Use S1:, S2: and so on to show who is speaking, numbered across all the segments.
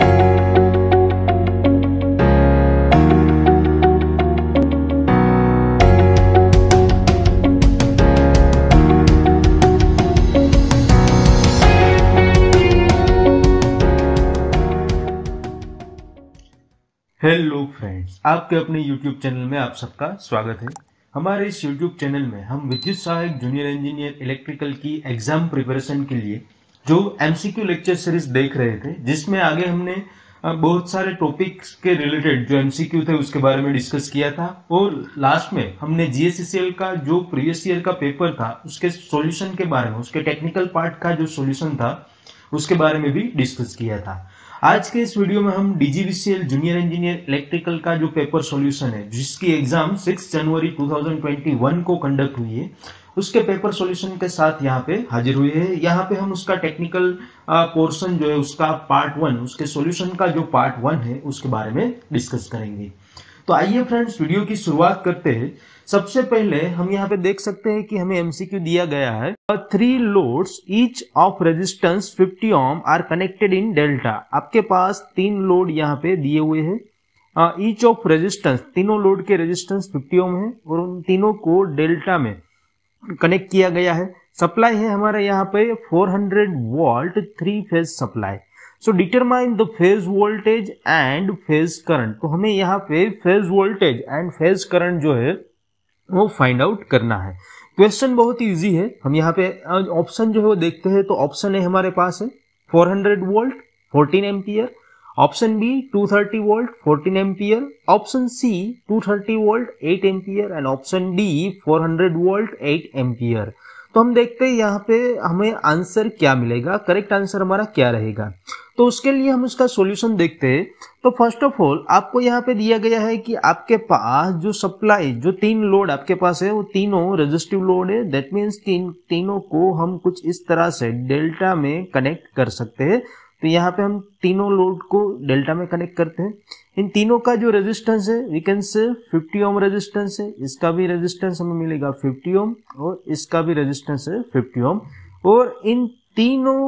S1: Hello friends आपके अपने YouTube channel में आप सबका स्वागत है हमारे इस यूट्यूब चैनल में हम विद्युत सहायक जूनियर इंजीनियर इलेक्ट्रिकल की एग्जाम प्रिपरेशन के लिए जो एमसीक्यू लेक्चर सीरीज देख रहे थे जिसमें आगे हमने बहुत सारे टॉपिक्स के रिलेटेड जो एमसीक्यू थे उसके बारे में डिस्कस किया था और लास्ट में हमने जीएससीसीएल का जो प्रीवियस ईयर का पेपर था उसके सॉल्यूशन के बारे में उसके टेक्निकल पार्ट का जो सॉल्यूशन था उसके बारे में भी डिस्कस किया था आज के इस वीडियो में हम डीजीवीसीएल जूनियर इंजीनियर इलेक्ट्रिकल का जो पेपर सॉल्यूशन है जिसकी एग्जाम सिक्स जनवरी 2021 को कंडक्ट हुई है उसके पेपर सॉल्यूशन के साथ यहाँ पे हाजिर हुई है यहाँ पे हम उसका टेक्निकल पोर्शन जो है उसका पार्ट वन उसके सॉल्यूशन का जो पार्ट वन है उसके बारे में डिस्कस करेंगे तो आइए फ्रेंड्स वीडियो की शुरुआत करते हैं सबसे पहले हम यहाँ पे देख सकते हैं कि हमें एमसीक्यू दिया गया है three loads each of resistance 50 ohm are connected in delta आपके पास तीन लोड यहाँ पे दिए हुए हैं ईच ऑफ रेजिस्टेंस तीनों लोड के रेजिस्टेंस 50 ओम है और उन तीनों को डेल्टा में कनेक्ट किया गया है सप्लाई है हमारे यहाँ पे 400 volt three phase supply so determine the phase voltage and phase current तो हमें यहाँ पे phase voltage and phase current जो है वो फाइंड आउट करना है क्वेश्चन बहुत इजी है हम यहाँ पे ऑप्शन जो है वो देखते हैं तो ऑप्शन है हमारे पास है 400 volt 14 ampere option B 230 thirty volt fourteen ampere option C 230 thirty volt eight ampere and option D 400 hundred volt eight ampere तो हम देखते हैं यहाँ पे हमें आंसर क्या मिलेगा करेक्ट आंसर हमारा क्या रहेगा तो उसके लिए हम उसका सॉल्यूशन देखते हैं तो फर्स्ट ऑफ ऑल आपको यहाँ पे दिया गया है कि आपके पास जो सप्लाई जो तीन लोड आपके पास है वो तीनों रजिस्टिव लोड है दैट मीन्स तीन तीनों को हम कुछ इस तरह से डेल्टा में कनेक्ट कर सकते हैं तो यहाँ पे हम तीनों लोड को डेल्टा में कनेक्ट करते हैं इन तीनों का जो रेजिस्टेंस है वी कैन से 50 ओम रेजिस्टेंस है इसका भी रेजिस्टेंस हमें मिलेगा 50 ओम और इसका भी रेजिस्टेंस है 50 ओम और इन तीनों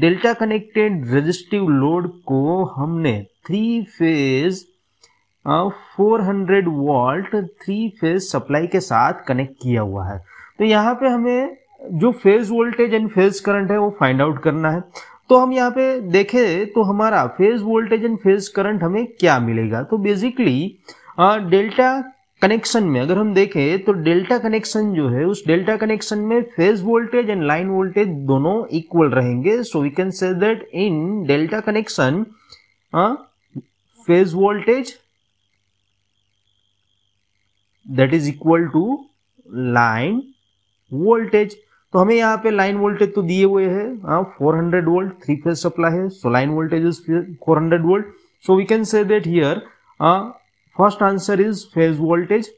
S1: डेल्टा कनेक्टेड रेजिस्टिव लोड को हमने three phase four hundred volt three phase supply के साथ कनेक्ट किया हुआ है तो यहाँ पे हमें जो phase voltage and phase current है वो फाइंड आउट करना है तो हम यहाँ पे देखें तो हमारा phase voltage and phase current हमें क्या मिलेगा तो बेसिकली डेल्टा कनेक्शन में अगर हम देखें तो डेल्टा कनेक्शन जो है उस डेल्टा कनेक्शन में phase voltage and line voltage दोनों इक्वल रहेंगे so we can say that in delta connection phase voltage that is equal to line voltage तो हमें यहाँ पे लाइन वोल्टेज तो दिए हुए हाँ, है four hundred volt three phase supply है so line voltage is four hundred volt so we can say that here first answer is phase voltage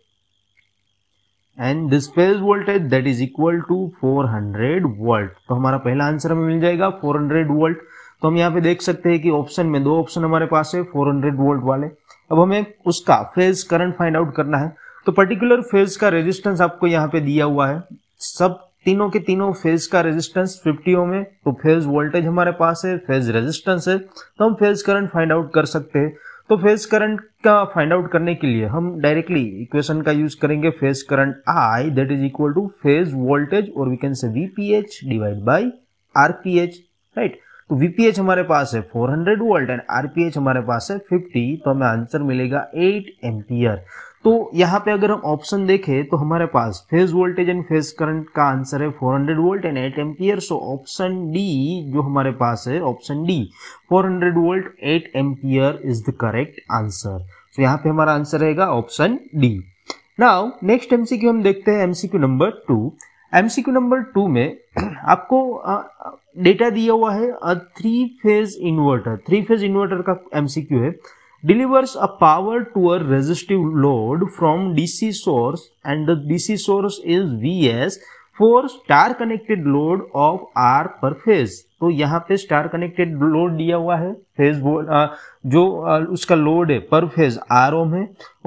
S1: and this phase voltage that is equal to 400 volt तो हमारा पहला answer हमें मिल जाएगा 400 volt तो हम यहाँ पे देख सकते हैं कि ऑप्शन में दो ऑप्शन हमारे पास है 400 वोल्ट वाले अब हमें उसका फेज करंट फाइंड आउट करना है तो पर्टिकुलर फेज का रेजिस्टेंस आपको यहाँ पे दिया हुआ है सब तीनों के तीनों फेज का रेजिस्टेंस 50 ओम है तो फेज वोल्टेज हमारे पास है फेज रेजिस्टेंस है तो हम फेज करंट फाइंड आउट कर सकते हैं तो फेज करंट का फाइंड आउट करने के लिए हम डायरेक्टली इक्वेशन का यूज करेंगे phase current I that is equal to phase voltage और we can say VPH divide by RPH right तो वीपीएच हमारे पास है 400 वोल्ट एंड आरपीएच हमारे पास है 50 तो हमें आंसर मिलेगा 8 एम्पियर तो यहाँ पे अगर हम ऑप्शन देखें तो हमारे पास phase voltage and phase current का आंसर है 400 volt and eight ampere so option D जो हमारे पास है option D 400 volt eight ampere is the correct answer so यहाँ पे हमारा आंसर रहेगा option D now next MCQ हम देखते हैं MCQ number two MCQ number two में आपको डेटा दिया हुआ है three phase inverter three phase inverter का एमसीक्यू है delivers a power to a resistive load from DC source and the DC source is Vs for star connected load of R per phase तो यहाँ पे star connected load दिया हुआ है phase जो उसका लोड है पर फेज आर ओम है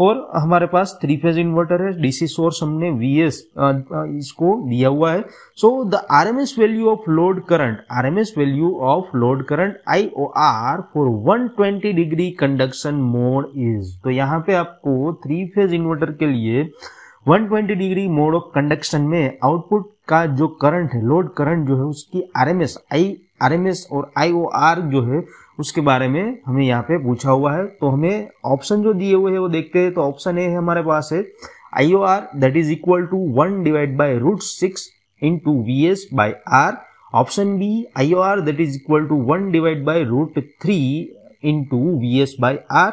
S1: और हमारे पास थ्री फेज इन्वर्टर है डीसी सोर्स हमने वी एस इसको दिया हुआ है so the R M S value of load current R M S value of load current I O R for one twenty degree conduction mode is तो यहाँ पे आपको थ्री फेज इन्वर्टर के लिए 120 डिग्री मोड ऑफ कंडक्शन में output का जो current है लोड करंट जो है उसकी आरएमएस आई आरएमएस और आईओआर जो है उसके बारे में हमें यहाँ पे पूछा हुआ है तो हमें ऑप्शन जो दिए हुए हैं वो देखते हैं तो ऑप्शन ए है हमारे पास है I O R that is equal to one divide by root six into V S by R option B I O R that is equal to one divide by root three into V S by R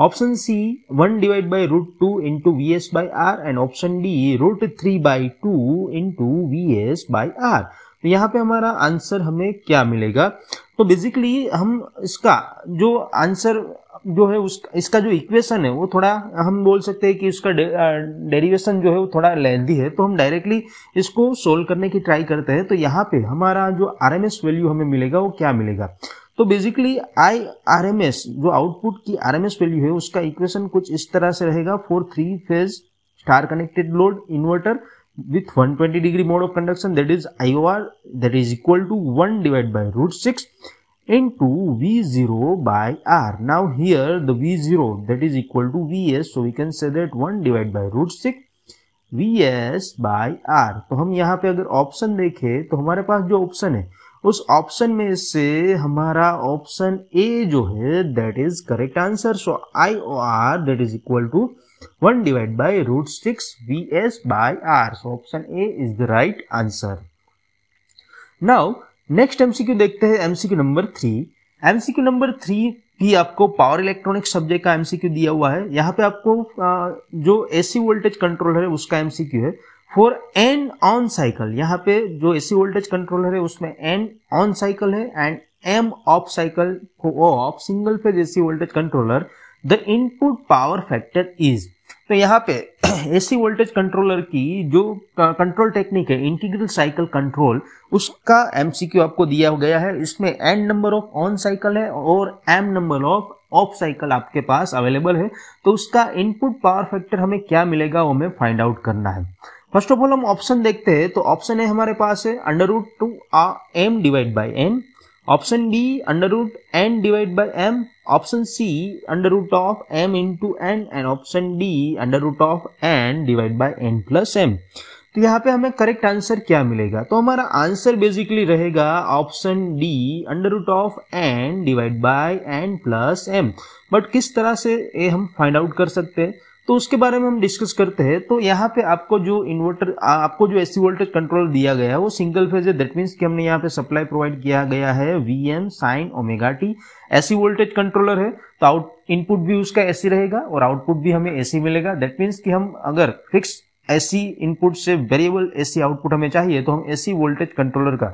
S1: one divide by root two into V S by R and option D root three by two into V S by R तो यहाँ पे हमारा answer हमें क्या मिलेगा तो basically हम इसका जो आंसर जो है उसका इसका जो इक्वेशन है वो थोड़ा हम बोल सकते हैं कि उसका डेरिवेशन जो है वो थोड़ा लेंदी है तो हम डायरेक्टली इसको सोल्व करने की ट्राई करते हैं तो यहाँ पे हमारा जो आर वैल्यू हमें मिलेगा वो क्या मिलेगा तो basically I R M S जो आउटपुट की आर एम एस वैल्यू है उसका इक्वेशन कुछ इस तरह से रहेगा for three phase star connected load inverter with one 120 degree mode of conduction that is I O R that is equal to one divide by root six into V zero by R now here the V zero that is equal to V S so we can say that one divide by root six V S by R तो हम यहाँ पे अगर option देखे तो हमारे पास जो option है उस ऑप्शन में से हमारा ऑप्शन ए जो है that is correct answer so I O R that is equal to one divide by root six V S by R so option A is the right answer now next MCQ देखते हैं MCQ number three MCQ number three भी आपको power electronic subject का MCQ दिया हुआ है यहाँ पे आपको जो एसी वोल्टेज कंट्रोल है उसका एमसीक्यू है फॉर एन ऑन साइकिल यहाँ पे जो एसी वोल्टेज कंट्रोलर है उसमें एन ऑन साइकिल है and M off cycle of single phase AC voltage controller the input power factor is तो यहाँ पे एसी वोल्टेज कंट्रोलर की जो कंट्रोल टेक्निक है इंटीग्रल साइकिल कंट्रोल उसका एमसीक्यू आपको दिया गया है इसमें N number of on cycle है और M number of off cycle आपके पास अवेलेबल है तो उसका इनपुट पावर फैक्टर हमें क्या मिलेगा वो हमें फाइंड आउट करना है फर्स्ट ऑफ ऑल हम ऑप्शन देखते हैं तो ऑप्शन ए हमारे पास है under root two uh M divide by N option B under root N divide by M option C under root of M into N and option D under root of N divide by N plus M तो यहाँ पे हमें correct answer क्या मिलेगा तो हमारा answer basically रहेगा option D under root of N divide by N plus M but किस तरह से ये हम फाइंड आउट कर सकते हैं तो उसके बारे में हम डिस्कस करते हैं तो यहाँ पे आपको जो इन्वर्टर आपको जो एसी वोल्टेज कंट्रोल दिया गया है वो सिंगल फेज है दैट मीन्स कि हमने यहाँ पे सप्लाई प्रोवाइड किया गया है V M sine omega T AC voltage controller है तो आउट इनपुट भी उसका एसी रहेगा और आउटपुट भी हमें एसी मिलेगा दैट मीन्स कि हम अगर फिक्स एसी इनपुट से वेरिएबल एसी आउटपुट हमें चाहिए तो हम एसी वोल्टेज कंट्रोलर का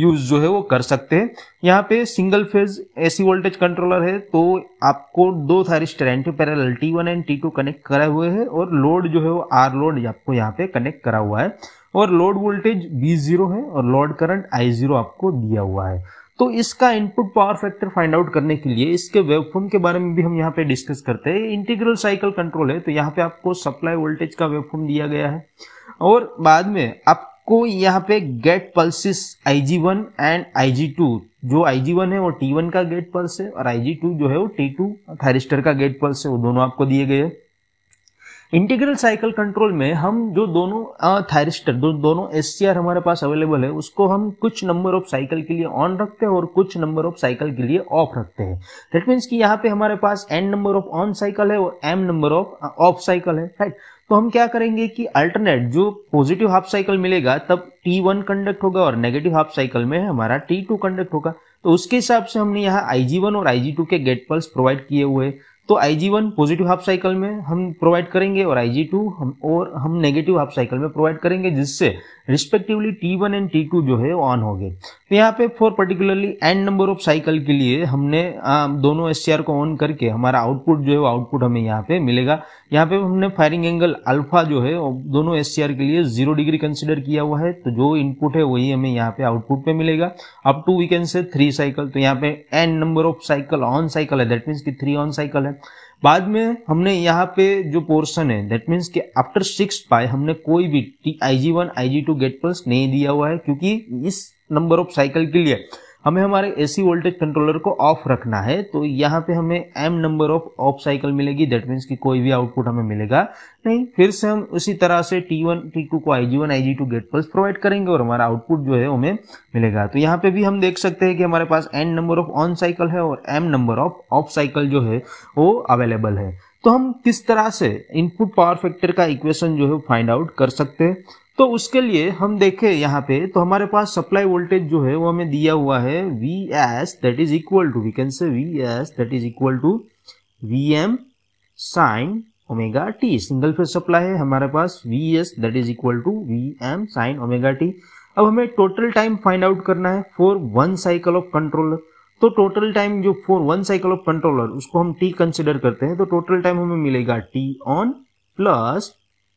S1: यूज जो है वो कर सकते हैं यहाँ पे single phase AC voltage controller है तो आपको दो thyristor anti parallel T one and T two connect कराए हुए है और लोड जो है वो आर लोड आपको यहाँ पे कनेक्ट करा हुआ है और लोड वोल्टेज बी जीरो है और लोड करंट आई जीरो आपको दिया हुआ है तो इसका input power factor find out करने के लिए इसके वेवफॉर्म के बारे में भी हम यहाँ पे डिस्कस करते हैं इंटीग्रल साइकिल कंट्रोल है तो यहाँ पे आपको सप्लाई वोल्टेज का वेवफॉर्म दिया गया है और बाद में आप आपको यहाँ पे gate pulses I G one and I G two जो आई जी वन है वो टी वन का गेट पल्स है और आई जी टू जो है वो टी टू थायरिस्टर का गेट पल्स है वो दोनों आपको दिए गए हैं इंटीग्रल साइकिल कंट्रोल में हम जो दोनों थायरिस्टर दो, दोनों एस हमारे पास अवेलेबल है उसको हम कुछ नंबर ऑफ साइकिल के लिए ऑन रखते हैं और कुछ नंबर ऑफ साइकिल के लिए ऑफ रखते हैं दैट मीन्स कि यहाँ पे हमारे पास N number of on cycle है और M number of off cycle है राइट तो हम क्या करेंगे कि अल्टरनेट जो पॉजिटिव हाफ साइकिल मिलेगा तब टी वन कंडक्ट होगा और नेगेटिव हाफ साइकिल में हमारा टी टू कंडक्ट होगा तो उसके हिसाब से हमने यहाँ आई जी वन और आई जी टू के गेट पल्स प्रोवाइड किए हुए तो I G one positive half cycle में हम प्रोवाइड करेंगे और आई जी टू हम और हम नेगेटिव हाफ साइकिल में प्रोवाइड करेंगे जिससे respectively T one and T two जो है ऑन हो गए तो यहाँ पे for particularly N number of cycle के लिए हमने आ, दोनों एस को ऑन करके हमारा आउटपुट जो है वो आउटपुट हमें यहाँ पे मिलेगा यहाँ पे हमने फायरिंग एंगल अल्फा जो है दोनों एस के लिए जीरो डिग्री कंसिडर किया हुआ है तो जो इनपुट है वही हमें यहाँ पे आउटपुट पे मिलेगा up to we can say three cycle तो यहाँ पे N number of cycle on cycle है दैट मीन्स की थ्री ऑन साइकिल है बाद में हमने यहाँ पे जो पोर्शन है दैट मीन्स कि आफ्टर सिक्स पाई हमने कोई भी I G one I G two gate pulse नहीं दिया हुआ है क्योंकि इस नंबर ऑफ साइकिल के लिए हमें हमारे एसी वोल्टेज कंट्रोलर को ऑफ रखना है तो यहाँ पे हमें M number of off cycle मिलेगी दैट मीन्स कि कोई भी आउटपुट हमें मिलेगा नहीं फिर से हम उसी तरह से टी वन टी टू को I G one I G two gate pulse provide करेंगे और हमारा आउटपुट जो है हमें मिलेगा तो यहाँ पे भी हम देख सकते हैं कि हमारे पास N number of on cycle है और M number of off cycle जो है वो अवेलेबल है तो हम किस तरह से इनपुट पावर फैक्टर का इक्वेशन जो है फाइंड आउट कर सकते हैं तो उसके लिए हम देखें यहाँ पे तो हमारे पास सप्लाई वोल्टेज जो है वो हमें दिया हुआ है V S that is equal to we can say V S that is equal to V M sine omega T single phase supply है हमारे पास V S that is equal to V M sine omega T अब हमें total time find out करना है for one cycle of controller तो total time जो for one cycle of controller उसको हम टी कंसिडर करते हैं तो टोटल टाइम हमें मिलेगा T on plus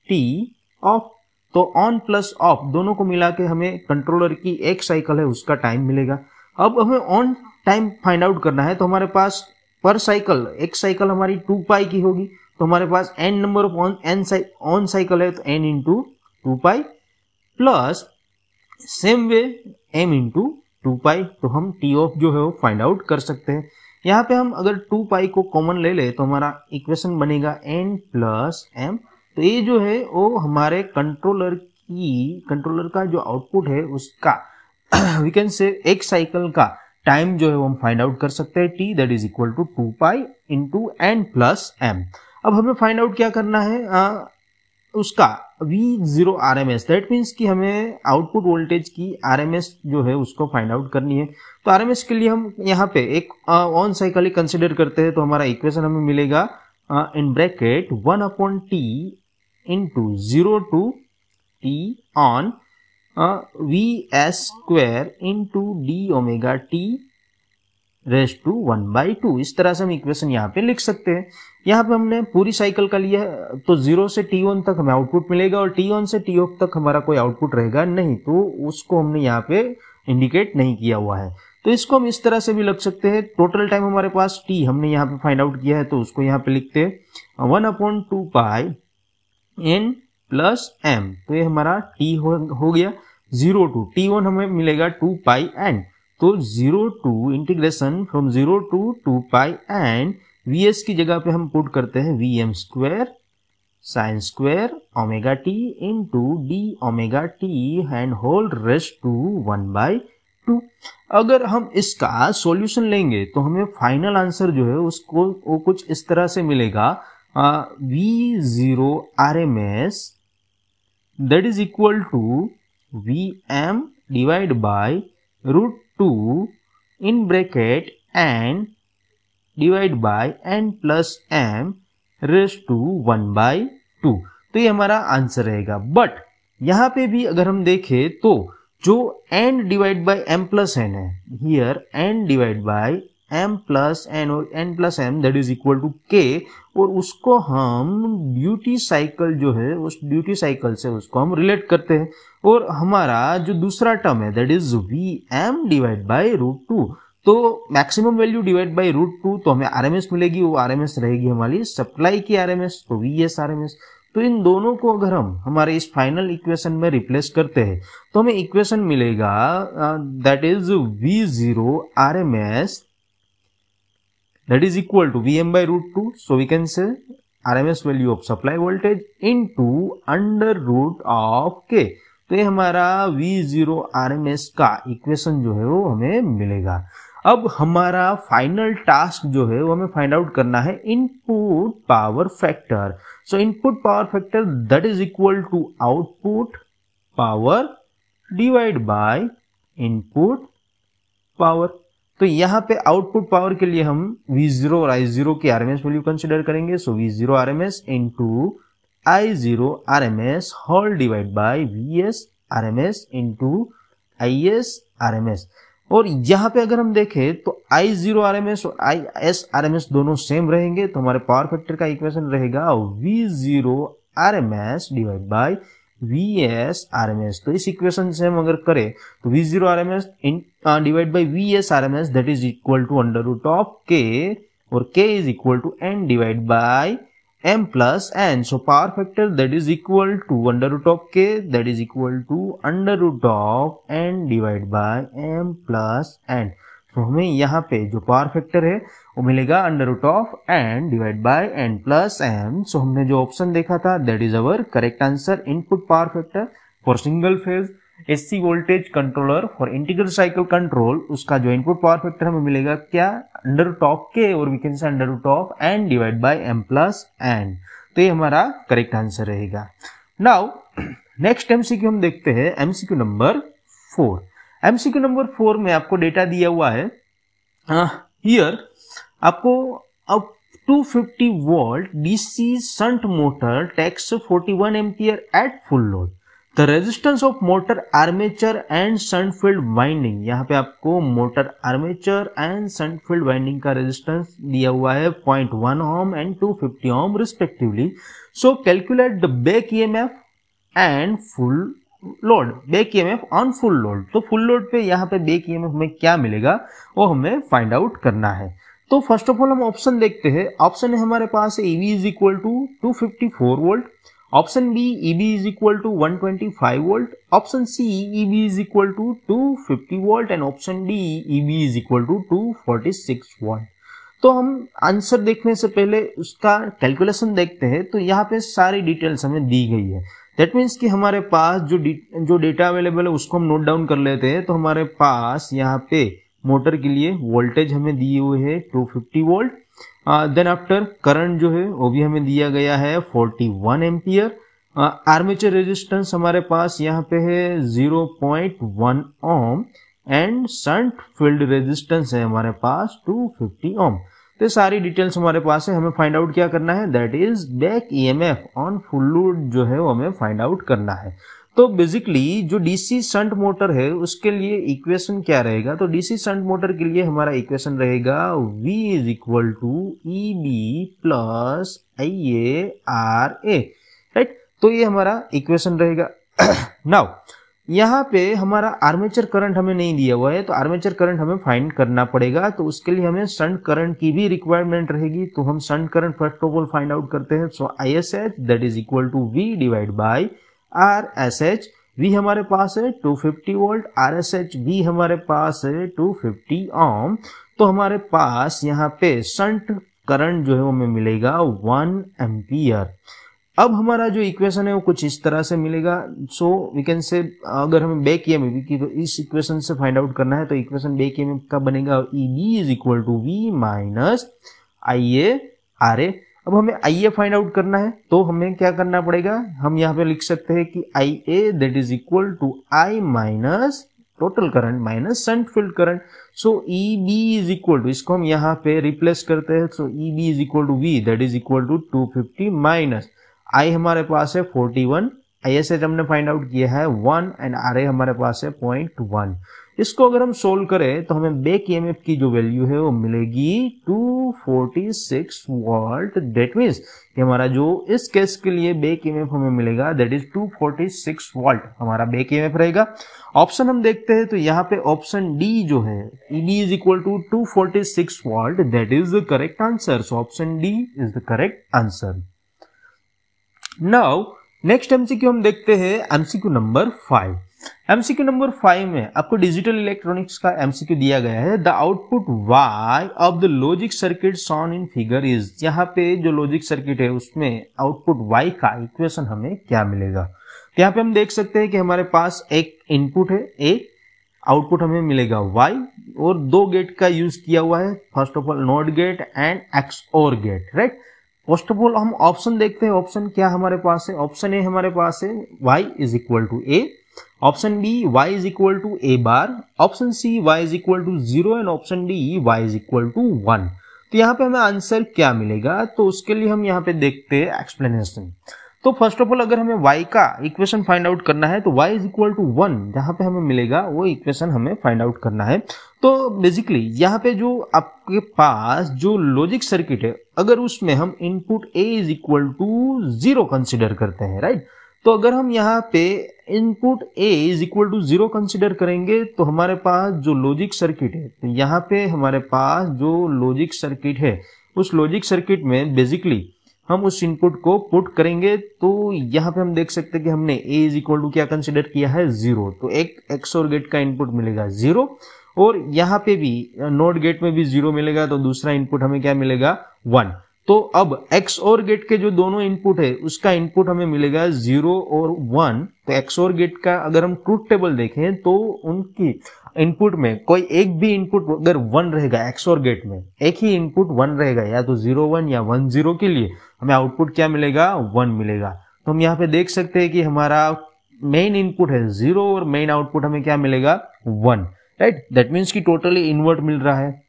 S1: T off तो ऑन प्लस ऑफ दोनों को मिला के हमें कंट्रोलर की एक साइकिल है उसका टाइम मिलेगा अब हमें ऑन टाइम फाइंड आउट करना है तो हमारे पास पर साइकिल एक साइकिल हमारी टू पाई की होगी तो हमारे पास N number of on N on cycle है तो N into two pi plus same way M into two pi तो हम टी ऑफ जो है वो फाइंड आउट कर सकते हैं यहाँ पे हम अगर टू पाई को कॉमन ले ले तो हमारा इक्वेशन बनेगा एन प्लस एम तो ये जो है वो हमारे कंट्रोलर की कंट्रोलर का जो आउटपुट है उसका वी कैन से एक साइकिल का टाइम जो है वो हम फाइंड आउट कर सकते हैं T that is equal to two pi two N plus M अब हमें फाइंड आउट क्या करना है आ, उसका V zero R M S that means कि हमें आउटपुट वोल्टेज की आर एम एस जो है उसको फाइंड आउट करनी है तो आर एम एस के लिए हम यहाँ पे एक ऑन साइकिल कंसिडर करते हैं तो हमारा इक्वेशन हमें मिलेगा in bracket one upon T into 0 to t on uh, vs square into d omega t raise to one by two इस तरह से हम इक्वेशन यहाँ पे लिख सकते हैं यहाँ पे हमने पूरी साइकिल का लिया है तो जीरो से टी वन तक हमें आउटपुट मिलेगा और टी वन से टी ऑफ तक हमारा कोई आउटपुट रहेगा नहीं तो उसको हमने यहाँ पे इंडिकेट नहीं किया हुआ है तो इसको हम इस तरह से भी लिख सकते हैं टोटल टाइम हमारे पास टी हमने यहाँ पे फाइंड आउट किया है तो उसको यहाँ पे लिखते हैं one upon two pi N plus M तो ये हमारा टी हो, हो गया जीरो टू टी वन हमें मिलेगा टू पाई एन तो zero to integration from zero to two pi N V S की जगह पे हम पुट करते हैं V M square sine square omega T into D omega T and whole raised to one by two अगर हम इसका solution लेंगे तो हमें फाइनल आंसर जो है उसको वो कुछ इस तरह से मिलेगा uh, V0 RMS that is equal to Vm divided by root 2 in bracket n divided by n plus m raise to one by two तो ये हमारा आंसर रहेगा बट यहाँ पे भी अगर हम देखें तो जो N divide by M plus N है here N divide by M plus N और N plus M that is equal to K और उसको हम ड्यूटी साइकिल जो है उस ड्यूटी साइकिल से उसको हम रिलेट करते हैं और हमारा जो दूसरा टर्म है that is V M divide by root two तो maximum value divide by root two तो हमें एस मिलेगी वो एस रहेगी हमारी सप्लाई की एस तो वी एस एस तो इन दोनों को अगर हम हमारे इस फाइनल इक्वेशन में रिप्लेस करते हैं तो हमें इक्वेशन मिलेगा that is V zero R M S that is equal to Vm by root 2. So we can say RMS value of supply voltage into under root of K. तो ये हमारा V0 RMS का equation जो है वो हमें मिलेगा अब हमारा फाइनल टास्क जो है वो हमें फाइंड आउट करना है input power factor so input power factor that is equal to output power divide by input power तो यहाँ पे आउटपुट पावर के लिए हम V0 जीरो और आई जीरो की आरएमएस वैल्यू कंसिडर करेंगे so V zero R M S into I zero R M S whole divide by V S R M S into I S R M S और यहाँ पे अगर हम देखें तो I zero R M S और I S R M S दोनों same रहेंगे तो हमारे पावर फैक्टर का इक्वेशन रहेगा V zero R M S divide by V S तो इस इक्वेशन से हम अगर करें तो V zero R M S divide by V S R M S that is equal to under root of K और K is equal to N divide by M plus N so power factor that is equal to under root of K that is equal to under root of N divide by M plus and तो हमें यहाँ पे जो power factor है वो मिलेगा under root of N divide by N plus M so हमने जो ऑप्शन देखा था that is our correct answer input power factor for single phase AC voltage controller for integral cycle control उसका जो input power factor हमें मिलेगा क्या under root of K और we can say under root of N divide by M plus N तो ये हमारा correct answer रहेगा नाउ नेक्स्ट एमसीक्यू हम देखते हैं MCQ number four MCQ number four में आपको डेटा दिया हुआ है हियर हाँ। आपको अब 250 fifty volt DC shunt motor takes 41 one ampere at full load the resistance of motor armature and shunt field winding यहाँ पे आपको motor armature and shunt field winding का रेजिस्टेंस दिया हुआ है point one ohm and two fifty ohm respectively so calculate the back EMF and full load back E on full load तो full load पे यहाँ पे बैक ई हमें क्या मिलेगा वो हमें फाइंड आउट करना है तो फर्स्ट ऑफ ऑल हम ऑप्शन देखते हैं ऑप्शन है हमारे पास E B is equal to two fifty four volt option B E B is equal to one twenty five volt option C E B is equal to two fifty volt and option D E B is equal to two forty six volt तो हम answer देखने से पहले उसका calculation देखते हैं तो यहाँ पे सारी डिटेल्स हमें दी गई है दैट मीन्स कि हमारे पास जो जो डेटा अवेलेबल है उसको हम नोट डाउन कर लेते हैं तो हमारे पास यहाँ पे मोटर के लिए वोल्टेज हमें दिए हुए है 250 वोल्ट देन आफ्टर करंट जो है वो भी हमें दिया गया है 41 वन एम्पियर आर्मेचर रेजिस्टेंस हमारे पास यहाँ पे है 0.1 point ohm and shunt field resistance है हमारे पास 250 ओम तो सारी डिटेल्स हमारे पास है हमें फाइंड आउट क्या करना है that is back EMF on full load जो है वो हमें फाइंड आउट करना है तो बेसिकली जो डीसी संट मोटर है उसके लिए इक्वेशन क्या रहेगा तो डीसी संट मोटर के लिए हमारा इक्वेशन रहेगा V is equal to E B plus I A R A right तो ये हमारा इक्वेशन रहेगा नाउ यहाँ पे हमारा आर्मेचर करंट हमें नहीं दिया हुआ है तो आर्मेचर करंट हमें फाइंड करना पड़ेगा तो उसके लिए हमें संट करंट की भी रिक्वायरमेंट रहेगी तो हम shunt current first of all find out करते हैं so I S H that is equal to V divide by R S H V हमारे पास है two fifty volt R S H V हमारे पास है टू फिफ्टी ओम तो हमारे पास यहाँ पे संट करंट जो है वो हमें मिलेगा वन एम्पियर अब हमारा जो इक्वेशन है वो कुछ इस तरह से मिलेगा सो वी कैन से अगर हमें बैक ई एम इस इक्वेशन से फाइंड आउट करना है तो इक्वेशन बैक ई का बनेगा E B is equal to V minus I A R A अब हमें आई ए फाइंड आउट करना है तो हमें क्या करना पड़ेगा हम यहाँ पे लिख सकते हैं कि I A that is equal to I minus total current minus shunt field current so E B is equal to इसको हम यहाँ पे रिप्लेस करते हैं so E B is equal to V that is equal to two fifty minus I हमारे पास है forty one I S H हमने फाइंड आउट किया है वन एंड आर ए हमारे पास है पॉइंट वन इसको अगर हम सोल्व करें तो हमें बेक ई e की जो वैल्यू है वो मिलेगी 246 वोल्ट डेट मीन्स हमारा जो इस केस के लिए बेक ई e हमें मिलेगा दैट इज 246 वोल्ट हमारा बेक ई e रहेगा ऑप्शन हम देखते हैं तो यहाँ पे ऑप्शन डी जो है D is equal to six volt that is the correct answer so option D is the correct answer now next MCQ हम देखते हैं MCQ number five MCQ number five में आपको डिजिटल इलेक्ट्रॉनिक्स का MCQ दिया गया है the output Y of the logic circuit shown in figure is यहाँ पे जो लॉजिक सर्किट है उसमें आउटपुट वाई का इक्वेशन हमें क्या मिलेगा तो यहाँ पे हम देख सकते हैं कि हमारे पास एक इनपुट है एक आउटपुट हमें मिलेगा वाई और दो गेट का यूज किया हुआ है first of all NOT gate and XOR gate right first of all हम ऑप्शन देखते हैं ऑप्शन क्या हमारे पास है ऑप्शन ए हमारे पास है Y is equal to A option B Y is equal to A bar option C Y is equal to zero and option D Y is equal to one तो यहाँ पे हमें आंसर क्या मिलेगा तो उसके लिए हम यहाँ पे देखते हैं एक्सप्लेनेशन तो फर्स्ट ऑफ ऑल अगर हमें y का इक्वेशन फाइंड आउट करना है तो y is equal to one जहाँ पे हमें मिलेगा वो इक्वेशन हमें फाइंड आउट करना है तो बेसिकली यहाँ पे जो आपके पास जो लॉजिक सर्किट है अगर उसमें हम input a is equal to zero consider करते हैं राइट तो अगर हम यहाँ पे input a is equal to zero consider करेंगे तो हमारे पास जो लॉजिक सर्किट है तो यहाँ पे हमारे पास जो लॉजिक सर्किट है उस लॉजिक सर्किट में बेसिकली हम उस इनपुट को पुट करेंगे तो यहाँ पे हम देख सकते हैं कि हमने ए इज इक्वल टू क्या कंसिडर किया है जीरो तो एक एक्सोर गेट का इनपुट मिलेगा जीरो और यहाँ पे भी नोट गेट में भी जीरो मिलेगा तो दूसरा इनपुट हमें क्या मिलेगा वन तो अब एक्स और गेट के जो दोनों इनपुट है उसका इनपुट हमें मिलेगा जीरो और वन तो एक्स और गेट का अगर हम ट्रूथ टेबल देखें तो उनकी इनपुट में कोई एक भी इनपुट अगर वन रहेगा एक्सोर गेट में एक ही इनपुट वन रहेगा या तो जीरो वन या वन जीरो के लिए हमें आउटपुट क्या मिलेगा वन मिलेगा तो हम यहाँ पे देख सकते हैं कि हमारा मेन इनपुट है जीरो और मेन आउटपुट हमें क्या मिलेगा वन राइट दैट मीन्स कि टोटली इन्वर्ट मिल रहा है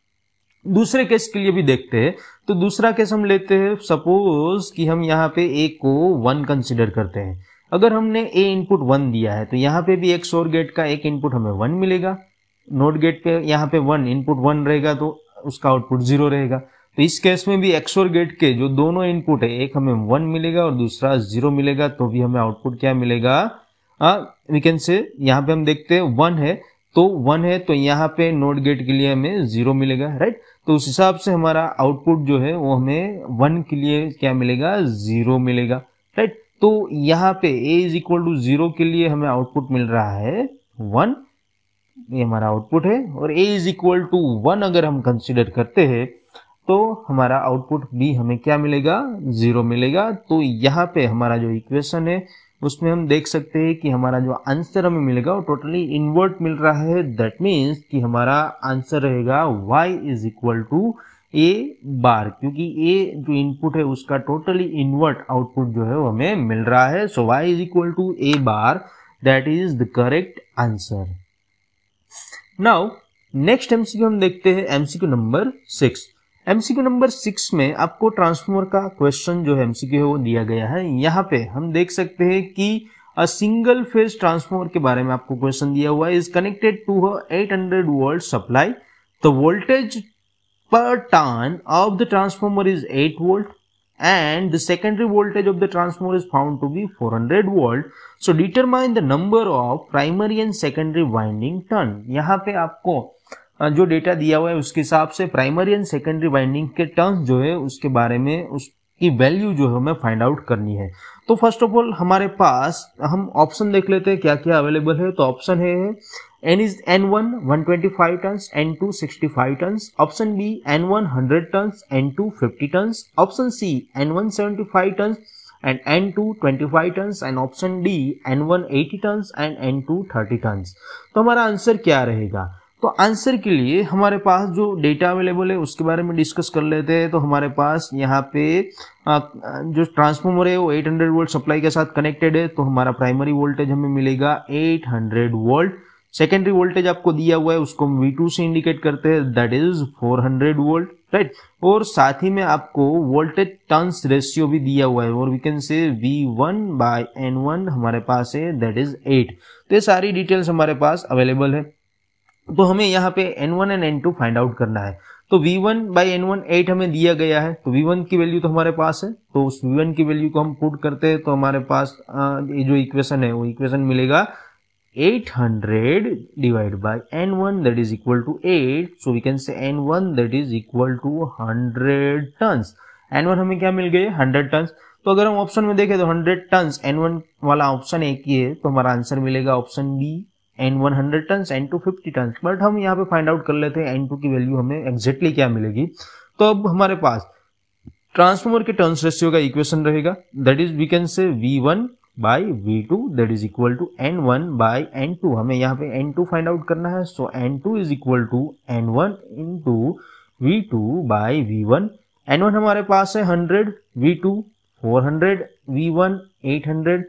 S1: दूसरे केस के लिए भी देखते हैं तो दूसरा केस हम लेते हैं सपोज कि हम यहाँ पे ए को वन कंसिडर करते हैं अगर हमने ए इनपुट वन दिया है तो यहाँ पे भी एक सोर गेट का एक इनपुट हमें वन मिलेगा नोट गेट पे यहाँ पे वन इनपुट वन रहेगा तो उसका आउटपुट जीरो रहेगा तो इस केस में भी एक्सोर गेट के जो दोनों इनपुट है एक हमें वन मिलेगा और दूसरा जीरो मिलेगा तो भी हमें आउटपुट क्या मिलेगा वी कैन से यहाँ पे हम देखते हैं वन है तो वन है तो यहाँ पे नोट गेट के लिए हमें जीरो मिलेगा राइट तो उस हिसाब से हमारा आउटपुट जो है वो हमें वन के लिए क्या मिलेगा जीरो मिलेगा राइट तो यहाँ पे A is equal to zero के लिए हमें आउटपुट मिल रहा है वन ये हमारा आउटपुट है और A is equal to one अगर हम कंसिडर करते हैं तो हमारा आउटपुट बी हमें क्या मिलेगा जीरो मिलेगा तो यहाँ पे हमारा जो इक्वेशन है उसमें हम देख सकते हैं कि हमारा जो आंसर हमें मिलेगा वो टोटली इन्वर्ट मिल रहा है दैट मीन्स कि हमारा आंसर रहेगा Y is equal to A bar क्योंकि ए जो इनपुट है उसका टोटली इन्वर्ट आउटपुट जो है वो हमें मिल रहा है so Y is equal to A bar that is the correct answer now next MCQ हम देखते हैं MCQ number six MCQ number six में आपको ट्रांसफॉर्मर का क्वेश्चन जो है एमसीक्यू है वो दिया गया है यहाँ पे हम देख सकते हैं कि अ सिंगल फेज ट्रांसफॉर्मर के बारे में आपको क्वेश्चन दिया हुआ है is connected to eight hundred volt supply the voltage per turn of the transformer is eight volt and the secondary voltage of the transformer is found to be 400 volt. So determine the number of primary and secondary winding turn. yahan pe aapko जो data दिया हुआ है उसके हिसाब से primary and secondary winding के turn जो है उसके बारे में उस की वैल्यू जो है हमें फाइंड आउट करनी है तो फर्स्ट ऑफ ऑल हमारे पास हम ऑप्शन देख लेते हैं क्या क्या अवेलेबल है तो ऑप्शन है N is N one one twenty five turns N two sixty five turns option B N one hundred turns N two fifty turns option C N one seventy five turns five N2 and option D N one eighty 80 and N two thirty tons तो हमारा answer क्या रहेगा तो answer के लिए हमारे पास जो data available है उसके बारे में डिस्कस कर लेते हैं तो हमारे पास यहाँ पे जो ट्रांसफॉर्मर है वो 800 वोल्ट सप्लाई के साथ कनेक्टेड है तो हमारा प्राइमरी वोल्टेज हमें मिलेगा 800 वोल्ट सेकेंडरी वोल्टेज आपको दिया हुआ है उसको हम वी से इंडिकेट करते हैं दैट इज 400 वोल्ट राइट और साथ ही में आपको वोल्टेज टर्न्स रेशियो भी दिया हुआ है और we can say V one by N one हमारे पास है दैट इज एट तो ये सारी डिटेल्स हमारे पास अवेलेबल है तो हमें यहाँ पे N one and N two find out करना है तो V one by N one eight हमें दिया गया है तो वी वन की वैल्यू तो हमारे पास है तो उस वी वन की वैल्यू को हम पुट करते हैं तो हमारे पास ये जो इक्वेशन है वो इक्वेशन मिलेगा 800 one that is equal to eight so we can say N one n1 is equal to hundred 100 N n1 हमें क्या मिल गई 100 टन तो अगर हम ऑप्शन में देखें तो 100 एन n1 वाला ऑप्शन एक ही है तो हमारा आंसर मिलेगा option B N one hundred turn N two fifty turn but हम यहाँ पे फाइंड आउट कर लेते हैं एन टू की वैल्यू हमें एग्जैक्टली क्या मिलेगी तो अब हमारे पास ट्रांसफॉर्मर के टर्न्स रेशियो का इक्वेशन रहेगा that is we can say V one by V two that is equal to N one by N two हमें यहाँ पे एन टू फाइंड आउट करना है सो N two is equal to N one into V two by V one N one हमारे पास है hundred V two four hundred V one eight hundred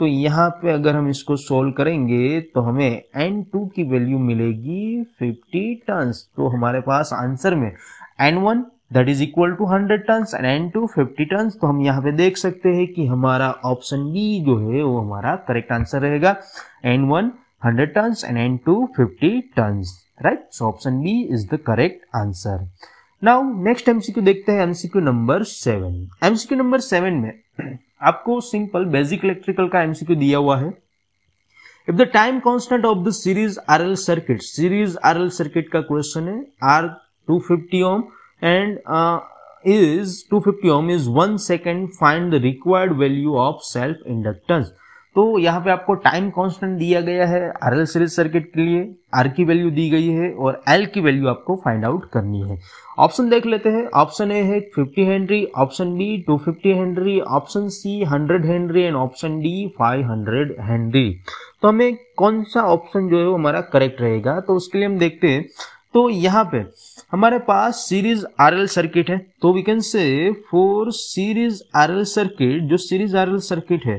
S1: तो यहाँ पे अगर हम इसको सोल्व करेंगे तो हमें n2 की वैल्यू मिलेगी 50 टन्स तो हमारे पास आंसर में n1 that is equal to 100 turns and n2 50 turns तो हम यहाँ पे देख सकते हैं कि हमारा ऑप्शन बी जो है वो हमारा करेक्ट आंसर रहेगा n1 100 turns and n2 50 turns right so option B is the correct answer now next MCQ देखते हैं MCQ number seven MCQ number seven में आपको सिंपल बेसिक इलेक्ट्रिकल का एमसीक्यू दिया हुआ है if the time constant of the series R L circuit series R L circuit का question है R 250 fifty ohm and two 250 ohm is one second find the required value of self inductance तो यहाँ पे आपको time constant दिया गया है R L series circuit के लिए आर की वैल्यू दी गई है और एल की वैल्यू आपको फाइंड आउट करनी है ऑप्शन देख लेते हैं ऑप्शन ए है fifty henry option B fifty henry option C hundred henry and option D five hundred henry तो हमें कौन सा ऑप्शन जो है वो हमारा करेक्ट रहेगा तो उसके लिए हम देखते हैं तो यहाँ पे हमारे पास सीरीज आर एल सर्किट है तो we can say for series R L circuit जो सीरीज आर एल सर्किट है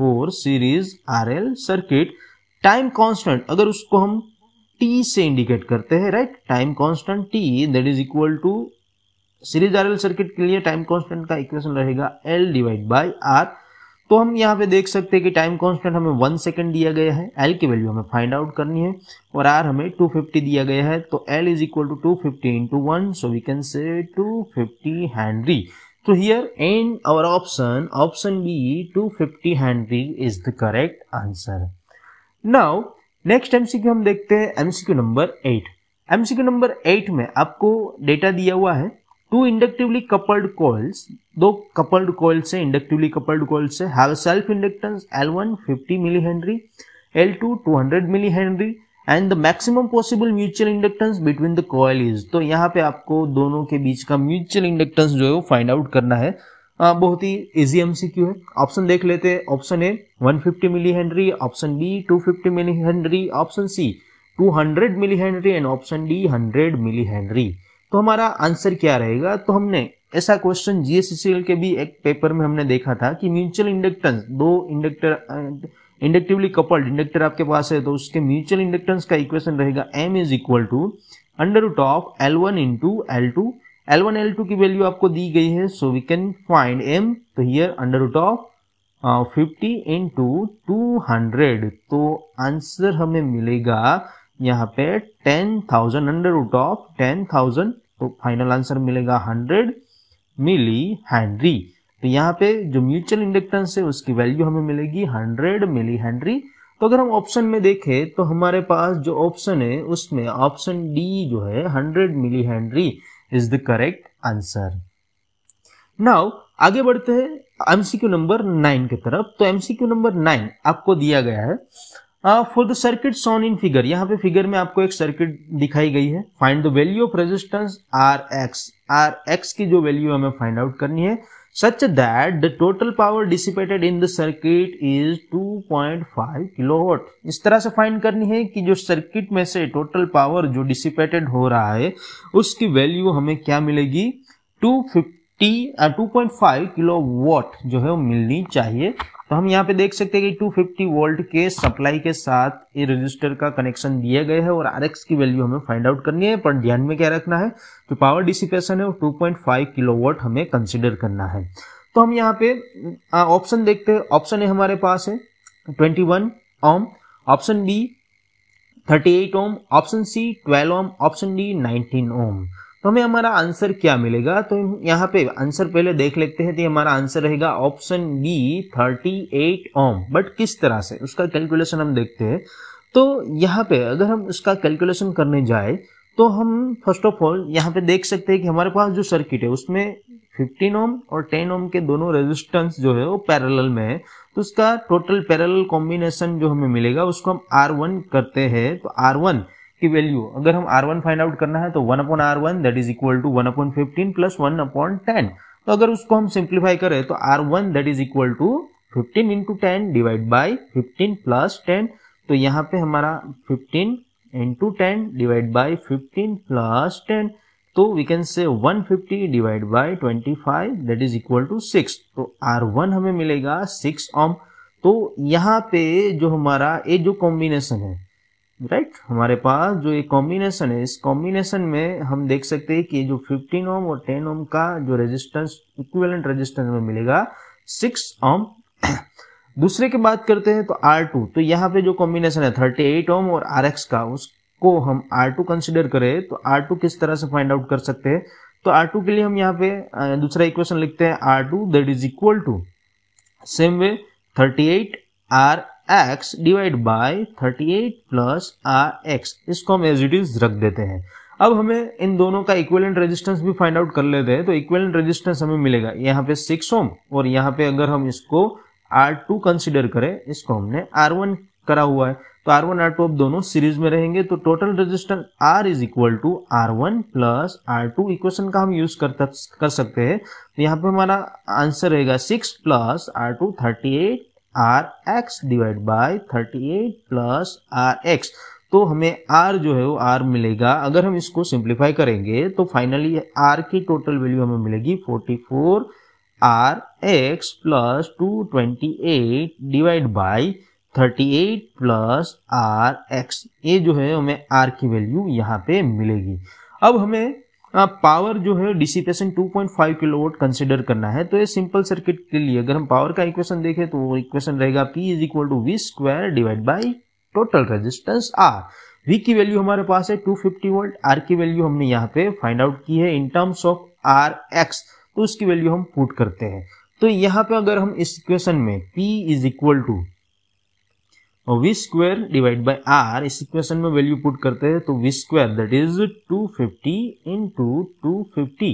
S1: for series R L circuit time constant अगर उसको हम टी से इंडिकेट करते हैं right time constant T that is equal to series R L circuit के लिए टाइम कॉन्स्टेंट का इक्वेशन रहेगा एल डिवाइड बाई आर तो हम यहाँ पे देख सकते हैं कि टाइम कांस्टेंट हमें वन सेकेंड दिया गया है एल की वैल्यू हमें फाइंड आउट करनी है और आर हमें 250 दिया गया है तो L is equal to two fifty into one so we can say 250 fifty henry So here and our option, option B 250 handpig is the correct answer. Now next MCQ हम देखते हैं MCQ number eight MCQ number eight में आपको data दिया हुआ है two inductively coupled coils दो coupled coils से इंडक्टिवली कपल्ड कॉल्स से have self inductance L one fifty milli henry L two two hundred milli henry and the maximum possible mutual inductance between the coil is तो यहाँ पे आपको दोनों के बीच का म्यूचुअल इंडक्टेंस जो है वो फाइंड आउट करना है आ, बहुत ही इजी एमसीक्यू है ऑप्शन देख लेते हैं option A 150 milli henry option B 250 milli henry option C 200 milli henry and option D 100 milli henry तो हमारा आंसर क्या रहेगा तो हमने ऐसा क्वेश्चन जीएससीएल के भी एक पेपर में हमने देखा था कि म्यूचुअल इंडक्टेंस दो इंडक्टर इंडक्टिवली कपल्ड इंडक्टर आपके पास है तो उसके म्यूचुअल इंडक्टेंस का इक्वेशन रहेगा M is equal to under root of L one into L two L one L two की वैल्यू आपको दी गई है so we can find M तो here under root of fifty into two hundred तो answer हमें मिलेगा यहाँ पे ten thousand under root of ten thousand तो फाइनल आंसर मिलेगा हंड्रेड मिली हेनरी तो यहाँ पे जो म्यूचुअल इंडक्टेंस है उसकी वैल्यू हमें मिलेगी हंड्रेड मिली हेनरी तो अगर हम ऑप्शन में देखें तो हमारे पास जो ऑप्शन है उसमें ऑप्शन डी जो है hundred milli henry is the correct answer now आगे बढ़ते हैं एमसीक्यू नंबर नाइन की तरफ तो एमसीक्यू नंबर नाइन आपको दिया गया है for the circuit shown in figure यहाँ पे फिगर में आपको एक सर्किट दिखाई गई है find the value of resistance R X R X की जो वैल्यू हमें फाइंड आउट करनी है such that the total power dissipated in the circuit is 2.5 kilowatt. इस तरह से find करनी है कि जो circuit में से total power जो dissipated हो रहा है उसकी value हमें क्या मिलेगी 250 uh, 2.5 किलोवाट जो है वो मिलनी चाहिए तो हम यहाँ पे देख सकते हैं कि 250 वोल्ट के सप्लाई के साथ ये रजिस्टर का कनेक्शन दिया गया है और आर की वैल्यू हमें फाइंड आउट करनी है पर ध्यान में क्या रखना है जो पावर डिसिपेशन है वो 2.5 किलोवाट हमें कंसिडर करना है तो हम यहाँ पे ऑप्शन देखते हैं ऑप्शन ए हमारे पास है 21 ohm option B 38 ohm option C 12 ohm option D 19 ohm तो हमें हमारा आंसर क्या मिलेगा तो यहाँ पे आंसर पहले देख लेते हैं तो हमारा आंसर रहेगा ऑप्शन डी 38 ओम बट किस तरह से उसका कैलकुलेशन हम देखते हैं तो यहाँ पे अगर हम उसका कैलकुलेशन करने जाए तो हम फर्स्ट ऑफ ऑल यहाँ पे देख सकते हैं कि हमारे पास जो सर्किट है उसमें 15 ओम और 10 ओम के दोनों रेजिस्टेंस जो है वो पैरेलल में है तो उसका टोटल पैरेलल कॉम्बिनेशन जो हमें मिलेगा उसको हम R1 करते हैं तो R1 की वैल्यू अगर हम आर वन फाइंड आउट करना है तो one upon R one that is equal to one upon fifteen plus one upon ten तो अगर उसको हम सिंप्लीफाई करें तो R one that is equal to fifteen into ten divide by fifteen plus ten तो यहाँ पे हमारा fifteen into ten divide by fifteen plus ten तो we can say 150 fifty divide by twenty five that is equal to six तो R1 हमें मिलेगा six ohm तो यहाँ पे जो हमारा ये जो कॉम्बिनेशन है राइट right? हमारे पास जो ये कॉम्बिनेशन है इस कॉम्बिनेशन में हम देख सकते हैं कि जो 15 ओम और 10 ओम का जो रेजिस्टेंस इक्विवेलेंट रेजिस्टेंस में मिलेगा 6 ओम दूसरे की बात करते हैं तो R2 तो यहाँ पे जो कॉम्बिनेशन है 38 ओम और RX का उसको हम R2 कंसिडर करें तो R2 किस तरह से फाइंड आउट कर सकते हैं तो आर के लिए हम यहाँ पे दूसरा इक्वेशन लिखते हैं R2 that is equal to same way thirty eight X divide by 38 plus R X इसको हम एज इट इज रख देते हैं अब हमें इन दोनों का इक्वेलेंट रेजिस्टेंस भी फाइंड आउट कर लेते हैं तो इक्वेलेंट रेजिस्टेंस हमें मिलेगा यहाँ पे सिक्स ओम और यहाँ पे अगर हम इसको आर टू कंसिडर करें इसको हमने आर वन करा हुआ है तो आर वन आर टू अब दोनों सीरीज में रहेंगे तो total resistance R is equal to R one plus R two equation का हम यूज कर, कर सकते हैं तो यहाँ पे हमारा आंसर रहेगा six plus R two thirty eight R X divide by thirty eight plus R X तो हमें आर जो है वो आर मिलेगा अगर हम इसको सिंप्लीफाई करेंगे तो फाइनली आर की टोटल वैल्यू हमें मिलेगी forty four R X plus two twenty eight divide by thirty eight plus R X ये जो है हमें आर की वैल्यू यहाँ पे मिलेगी अब हमें पावर जो है डिसिपेशन 2.5 किलोवाट कंसिडर करना है तो ये सिंपल सर्किट के लिए अगर हम पावर का इक्वेशन देखें तो वो इक्वेशन रहेगा P is equal to V square divide by total resistance R V की वैल्यू हमारे पास है 250 वोल्ट आर की वैल्यू हमने यहाँ पे फाइंड आउट की है in terms of R X तो उसकी वैल्यू हम पुट करते हैं तो यहाँ पे अगर हम इस इक्वेशन में पी इज इक्वल टू और V square divide by R इस इक्वेशन में वैल्यू पुट करते हैं तो V square that is 250 fifty into two fifty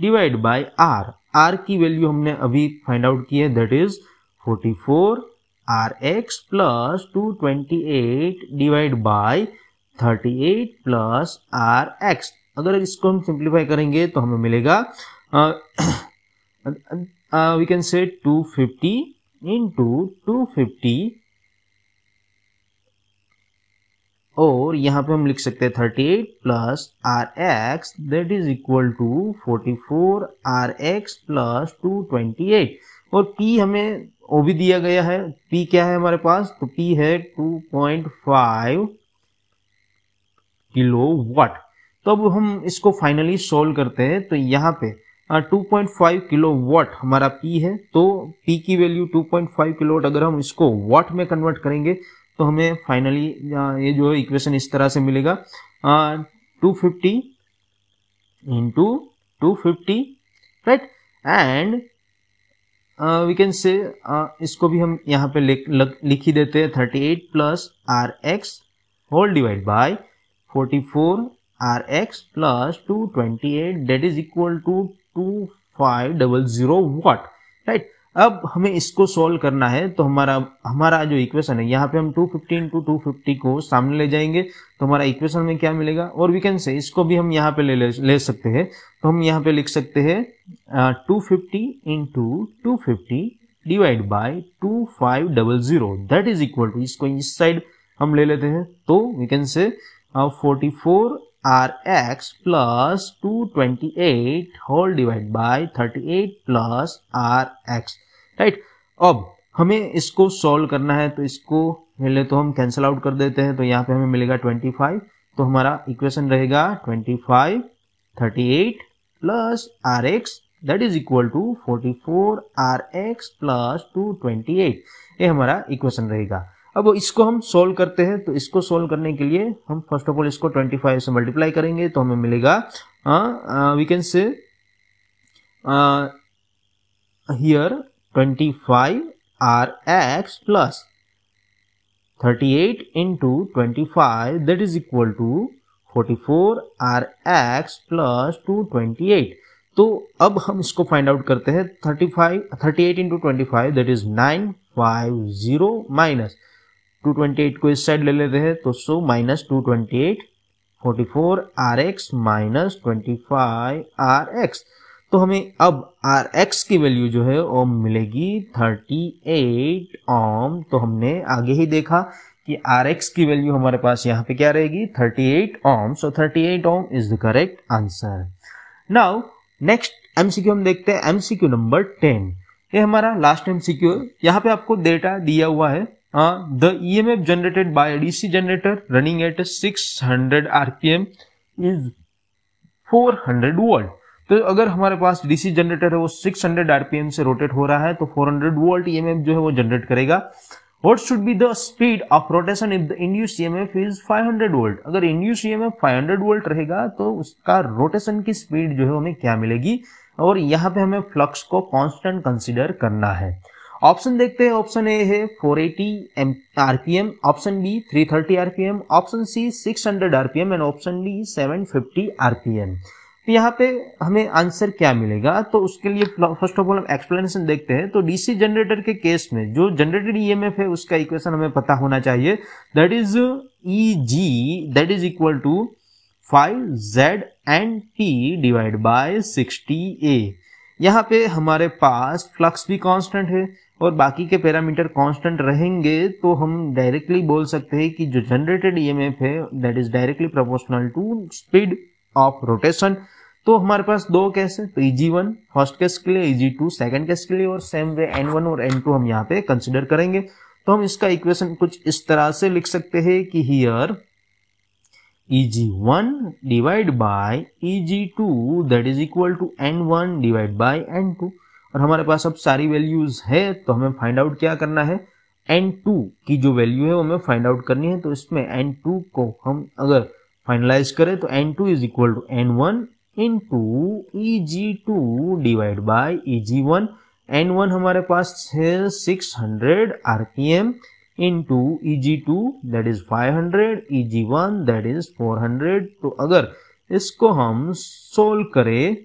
S1: divide by R R की वैल्यू हमने अभी फाइंड आउट की है that is 44 R X plus two twenty eight divide by thirty eight plus R X अगर इसको हम सिंप्लीफाई करेंगे तो हमें मिलेगा वी कैन से to fifty into two fifty और यहाँ पे हम लिख सकते हैं thirty eight plus R X that is equal to forty four R X plus two twenty eight और पी हमें ओ भी दिया गया है पी क्या है हमारे पास तो पी है two point five kilowatt तो अब हम इसको फाइनली सोल्व करते हैं तो यहाँ पे 2.5 किलो वाट हमारा पी है तो पी की वैल्यू 2.5 किलो वाट अगर हम इसको वाट में कन्वर्ट करेंगे तो हमें फाइनली ये जो इक्वेशन इस तरह से मिलेगा two fifty into two fifty right and we can say इसको भी हम यहाँ पे लिख ही देते हैं thirty eight plus R X whole divide by forty four R X plus two twenty eight that is equal to two five double zero watt right अब हमें इसको सॉल्व करना है तो हमारा हमारा जो इक्वेशन है यहाँ पे हम 250 फिफ्टी इंटू टू को सामने ले जाएंगे तो हमारा इक्वेशन में क्या मिलेगा और वी कैन से इसको भी हम यहाँ पे ले ले सकते हैं तो हम यहाँ पे लिख सकते हैं two fifty into two fifty divide by two five double zero that is equal to इसको इस साइड हम ले लेते हैं तो we can say forty four R X plus two twenty eight whole divide by thirty eight plus R X right अब हमें इसको सॉल्व करना है तो इसको पहले तो हम कैंसिल आउट कर देते हैं तो यहाँ पे हमें मिलेगा 25 तो हमारा इक्वेशन रहेगा 25 38 plus R X that is equal to 44 R X plus two ये हमारा इक्वेशन रहेगा अब इसको हम सोल्व करते हैं तो इसको सोल्व करने के लिए हम फर्स्ट ऑफ ऑल इसको 25 से मल्टीप्लाई करेंगे तो हमें मिलेगा we can say here plus thirty eight into twenty five that is equal to forty four R X plus two twenty eight तो अब हम इसको फाइंड आउट करते हैं thirty five thirty eight into twenty five that is nine five zero minus two twenty eight को इस side ले लेते हैं तो so minus two twenty eight forty four R X minus twenty five are X तो हमें अब are X की वैल्यू जो है ओम मिलेगी 38 ओम तो हमने आगे ही देखा कि आर एक्स की वैल्यू हमारे पास यहाँ पे क्या रहेगी 38 ohm so 38 ohm is the correct answer now next MCQ हम देखते हैं एमसीक्यू नंबर 10 ये हमारा लास्ट एमसीक्यू है यहाँ पे आपको डेटा दिया हुआ है the E M F generated by DC generator running at hundred RPM is hundred volt तो अगर हमारे पास डीसी जनरेटर है वो 600 हंड्रेड आरपीएम से रोटेट हो रहा है तो 400 हंड्रेड वोल्ट ई जो है वो जनरेट करेगा what should be the speed of rotation if the induce F is five hundred volt अगर इंड्यूस फाइव हंड्रेड वोल्ट रहेगा तो उसका रोटेशन की स्पीड जो है हमें क्या मिलेगी और यहाँ पे हमें फ्लक्स को कॉन्स्टेंट कंसिडर करना है ऑप्शन देखते हैं ऑप्शन ए है four eighty M R P M option B three P RPM option C six hundred R P M and option D seven fifty R P M तो यहाँ पे हमें answer क्या मिलेगा तो उसके लिए फर्स्ट ऑफ ऑल हम एक्सप्लेनेशन देखते हैं तो डीसी जनरेटर के केस में जो जनरेटेड ईएमएफ e है उसका इक्वेशन हमें पता होना चाहिए that is E G that is equal to five Z and T divide by sixty A यहाँ पे हमारे पास फ्लक्स भी कांस्टेंट है और बाकी के पैरामीटर कांस्टेंट रहेंगे तो हम डायरेक्टली बोल सकते हैं कि जो जनरेटेड ईएमएफ e है that is directly proportional to speed of rotation तो हमारे पास दो केस है तो इजी वन फर्स्ट केस के लिए इजी टू सेकेंड केस के लिए और सेम वे एन वन और एन टू हम यहाँ पे कंसिडर करेंगे तो हम इसका इक्वेशन कुछ इस तरह से लिख सकते हैं कि here E G one divide by E G two that is equal to N one divide by N two और हमारे पास अब सारी वैल्यूज है तो हमें फाइंड आउट क्या करना है एन टू की जो वैल्यू है वो हमें फाइंड आउट करनी है तो इसमें एन टू को हम अगर फाइनलाइज करें तो N two is equal to N one into E G two divide by E G one N one हमारे पास है six hundred R P M into E G two that is five hundred E G one that is four hundred तो अगर इसको हम solve करें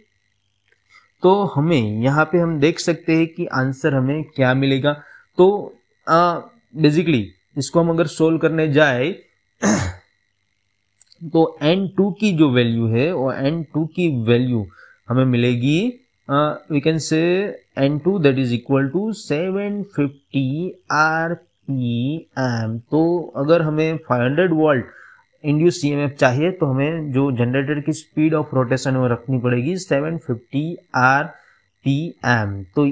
S1: तो हमें यहाँ पे हम देख सकते हैं कि आंसर हमें क्या मिलेगा तो बेसिकली इसको हम अगर सोल्व करने जाए तो एन टू की जो वैल्यू है वो एन टू की वैल्यू हमें मिलेगी we can say N two that is equal to seven fifty R P M तो अगर हमें five hundred volt induce C M F चाहिए तो हमें जो जनरेटर की स्पीड ऑफ रोटेशन वो रखनी पड़ेगी seven fifty R P M तो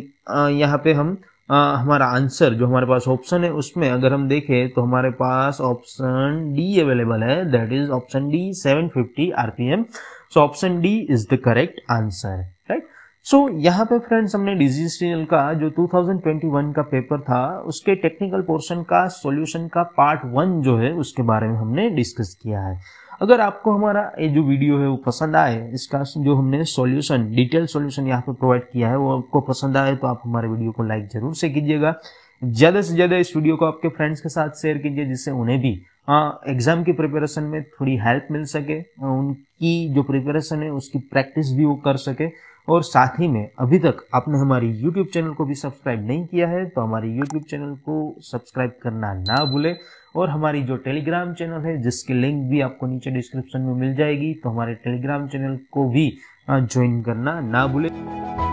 S1: यहाँ पे हम आ, हमारा आंसर जो हमारे पास ऑप्शन है उसमें अगर हम देखें तो हमारे पास ऑप्शन डी अवेलेबल है that is option D 750 RPM so option D is the correct answer right so so, यहाँ पे फ्रेंड्स हमने डिजिटल का जो 2021 का पेपर था उसके टेक्निकल पोर्शन का सॉल्यूशन का पार्ट वन जो है उसके बारे में हमने डिस्कस किया है अगर आपको हमारा ये जो वीडियो है वो पसंद आए इसका जो हमने सॉल्यूशन डिटेल सॉल्यूशन यहाँ पे प्रोवाइड किया है वो आपको पसंद आए तो आप हमारे वीडियो को लाइक जरूर से कीजिएगा ज़्यादा से ज़्यादा इस वीडियो को आपके फ्रेंड्स के साथ शेयर कीजिए जिससे उन्हें भी एग्जाम हाँ, की प्रिपरेशन में थोड़ी हेल्प मिल सके उनकी जो प्रिपरेशन है उसकी प्रैक्टिस भी वो कर सके और साथ ही में अभी तक आपने हमारी YouTube चैनल को भी सब्सक्राइब नहीं किया है तो हमारे YouTube चैनल को सब्सक्राइब करना ना भूलें और हमारी जो टेलीग्राम चैनल है जिसकी लिंक भी आपको नीचे डिस्क्रिप्शन में मिल जाएगी तो हमारे टेलीग्राम चैनल को भी ज्वाइन हाँ, करना ना भूलें